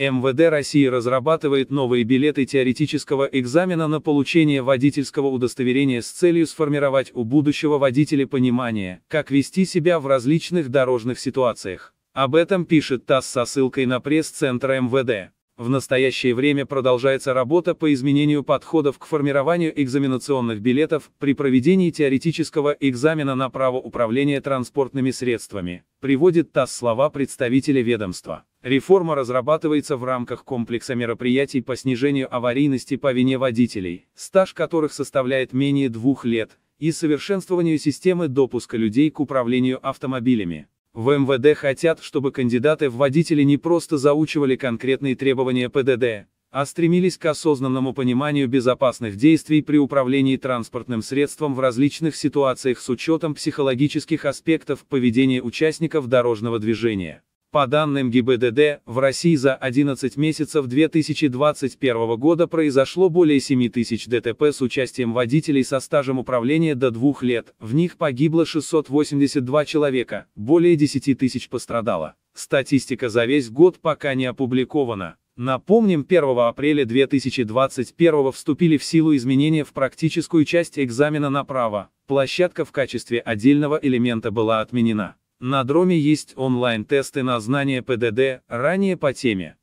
МВД России разрабатывает новые билеты теоретического экзамена на получение водительского удостоверения с целью сформировать у будущего водителя понимание, как вести себя в различных дорожных ситуациях. Об этом пишет ТАСС со ссылкой на пресс-центр МВД. В настоящее время продолжается работа по изменению подходов к формированию экзаменационных билетов при проведении теоретического экзамена на право управления транспортными средствами, приводит ТАСС слова представителя ведомства. Реформа разрабатывается в рамках комплекса мероприятий по снижению аварийности по вине водителей, стаж которых составляет менее двух лет, и совершенствованию системы допуска людей к управлению автомобилями. В МВД хотят, чтобы кандидаты в водители не просто заучивали конкретные требования ПДД, а стремились к осознанному пониманию безопасных действий при управлении транспортным средством в различных ситуациях с учетом психологических аспектов поведения участников дорожного движения. По данным ГИБДД, в России за 11 месяцев 2021 года произошло более 7 тысяч ДТП с участием водителей со стажем управления до двух лет, в них погибло 682 человека, более 10 тысяч пострадало. Статистика за весь год пока не опубликована. Напомним, 1 апреля 2021 вступили в силу изменения в практическую часть экзамена на право. Площадка в качестве отдельного элемента была отменена. На Дроме есть онлайн-тесты на знание ПДД, ранее по теме.